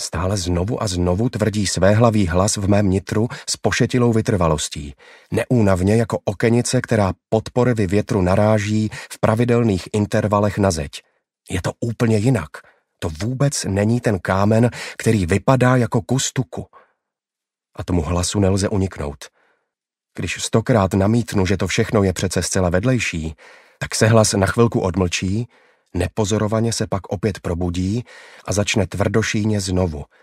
Stále znovu a znovu tvrdí svéhlavý hlas v mém nitru s pošetilou vytrvalostí, neúnavně jako okenice, která podporvy větru naráží v pravidelných intervalech na zeď. Je to úplně jinak. To vůbec není ten kámen, který vypadá jako kus tuku. A tomu hlasu nelze uniknout. Když stokrát namítnu, že to všechno je přece zcela vedlejší, tak se hlas na chvilku odmlčí Nepozorovaně se pak opět probudí a začne tvrdošíně znovu –